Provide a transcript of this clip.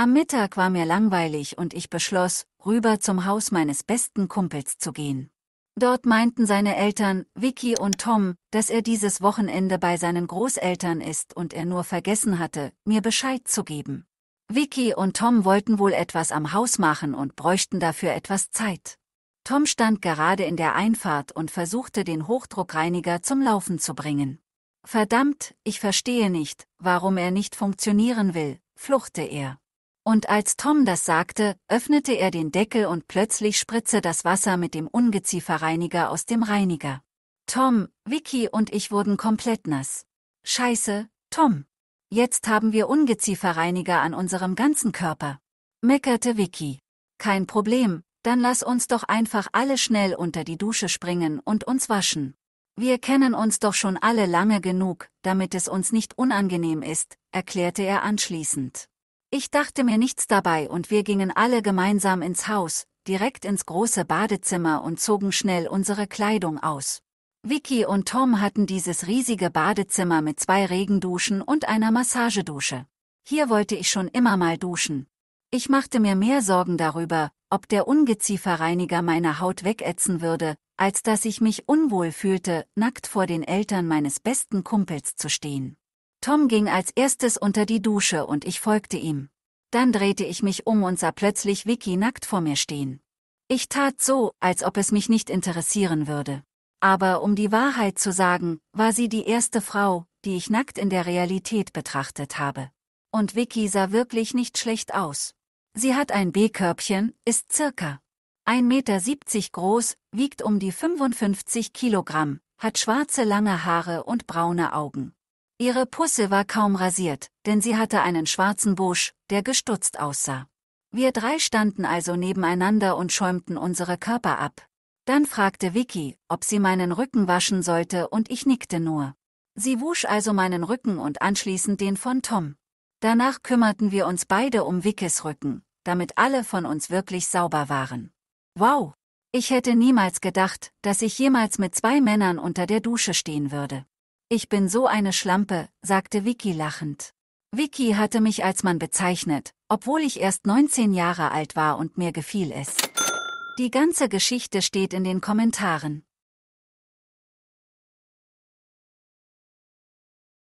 Am Mittag war mir langweilig und ich beschloss, rüber zum Haus meines besten Kumpels zu gehen. Dort meinten seine Eltern, Vicky und Tom, dass er dieses Wochenende bei seinen Großeltern ist und er nur vergessen hatte, mir Bescheid zu geben. Vicky und Tom wollten wohl etwas am Haus machen und bräuchten dafür etwas Zeit. Tom stand gerade in der Einfahrt und versuchte den Hochdruckreiniger zum Laufen zu bringen. Verdammt, ich verstehe nicht, warum er nicht funktionieren will, fluchte er. Und als Tom das sagte, öffnete er den Deckel und plötzlich spritze das Wasser mit dem Ungezieferreiniger aus dem Reiniger. Tom, Vicky und ich wurden komplett nass. Scheiße, Tom. Jetzt haben wir Ungezieferreiniger an unserem ganzen Körper. Meckerte Vicky. Kein Problem, dann lass uns doch einfach alle schnell unter die Dusche springen und uns waschen. Wir kennen uns doch schon alle lange genug, damit es uns nicht unangenehm ist, erklärte er anschließend. Ich dachte mir nichts dabei und wir gingen alle gemeinsam ins Haus, direkt ins große Badezimmer und zogen schnell unsere Kleidung aus. Vicky und Tom hatten dieses riesige Badezimmer mit zwei Regenduschen und einer Massagedusche. Hier wollte ich schon immer mal duschen. Ich machte mir mehr Sorgen darüber, ob der Ungezieferreiniger meine Haut wegätzen würde, als dass ich mich unwohl fühlte, nackt vor den Eltern meines besten Kumpels zu stehen. Tom ging als erstes unter die Dusche und ich folgte ihm. Dann drehte ich mich um und sah plötzlich Vicky nackt vor mir stehen. Ich tat so, als ob es mich nicht interessieren würde. Aber um die Wahrheit zu sagen, war sie die erste Frau, die ich nackt in der Realität betrachtet habe. Und Vicky sah wirklich nicht schlecht aus. Sie hat ein B-Körbchen, ist circa 1,70 Meter groß, wiegt um die 55 Kilogramm, hat schwarze lange Haare und braune Augen. Ihre Pusse war kaum rasiert, denn sie hatte einen schwarzen Busch, der gestutzt aussah. Wir drei standen also nebeneinander und schäumten unsere Körper ab. Dann fragte Vicky, ob sie meinen Rücken waschen sollte und ich nickte nur. Sie wusch also meinen Rücken und anschließend den von Tom. Danach kümmerten wir uns beide um Vickys Rücken, damit alle von uns wirklich sauber waren. Wow! Ich hätte niemals gedacht, dass ich jemals mit zwei Männern unter der Dusche stehen würde. Ich bin so eine Schlampe, sagte Vicky lachend. Vicky hatte mich als Mann bezeichnet, obwohl ich erst 19 Jahre alt war und mir gefiel es. Die ganze Geschichte steht in den Kommentaren.